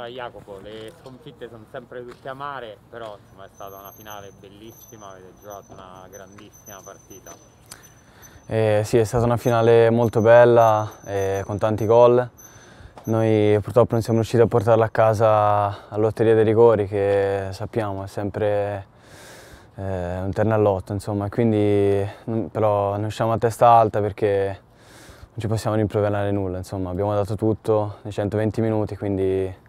Allora Jacopo, le sconfitte sono sempre tutte amare, però insomma, è stata una finale bellissima, avete giocato una grandissima partita. Eh, sì, è stata una finale molto bella, eh, con tanti gol. Noi purtroppo non siamo riusciti a portarla a casa all'Otteria dei Rigori, che sappiamo è sempre eh, un ternellotto, insomma. Quindi, però ne usciamo a testa alta perché non ci possiamo rimproverare nulla, insomma. Abbiamo dato tutto nei 120 minuti, quindi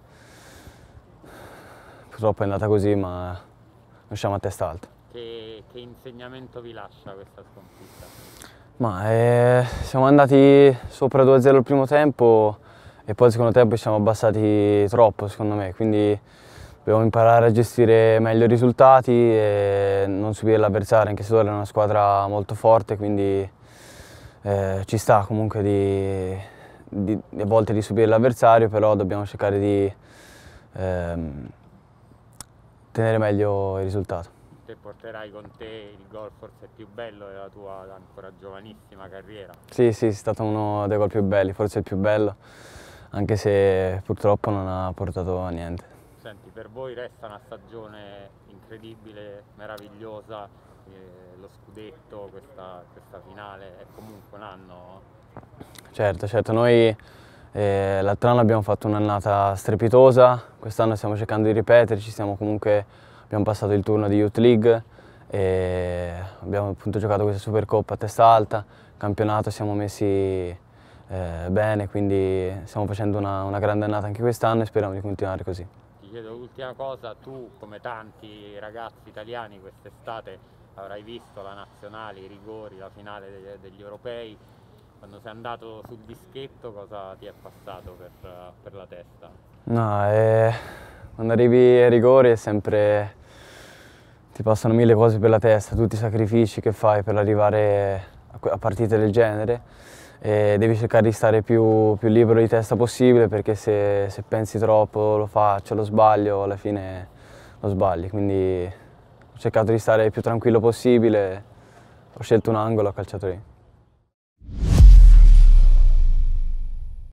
purtroppo è andata così, ma usciamo a testa alta. Che, che insegnamento vi lascia questa sconfitta? Ma eh, siamo andati sopra 2-0 il primo tempo e poi il secondo tempo ci siamo abbassati troppo secondo me, quindi dobbiamo imparare a gestire meglio i risultati e non subire l'avversario, anche se Dore è una squadra molto forte, quindi eh, ci sta comunque di, di, a volte di subire l'avversario, però dobbiamo cercare di... Ehm, tenere meglio il risultato. Te porterai con te il gol forse più bello della tua ancora giovanissima carriera. Sì, sì, è stato uno dei gol più belli, forse il più bello, anche se purtroppo non ha portato a niente. Senti, per voi resta una stagione incredibile, meravigliosa, eh, lo scudetto, questa, questa finale, è comunque un anno... Certo, certo, noi L'altro anno abbiamo fatto un'annata strepitosa, quest'anno stiamo cercando di ripeterci, comunque, abbiamo passato il turno di Youth League, e abbiamo appunto giocato questa Supercoppa a testa alta, campionato siamo messi eh, bene, quindi stiamo facendo una, una grande annata anche quest'anno e speriamo di continuare così. Ti chiedo l'ultima cosa, tu come tanti ragazzi italiani quest'estate avrai visto la nazionale, i rigori, la finale degli, degli europei, quando sei andato sul dischetto cosa ti è passato per, per la testa? No, eh, quando arrivi ai rigori è sempre... ti passano mille cose per la testa, tutti i sacrifici che fai per arrivare a, a partite del genere e devi cercare di stare più, più libero di testa possibile perché se, se, pensi troppo lo faccio, lo sbaglio, alla fine lo sbagli, quindi ho cercato di stare più tranquillo possibile, ho scelto un angolo, e ho calciato lì.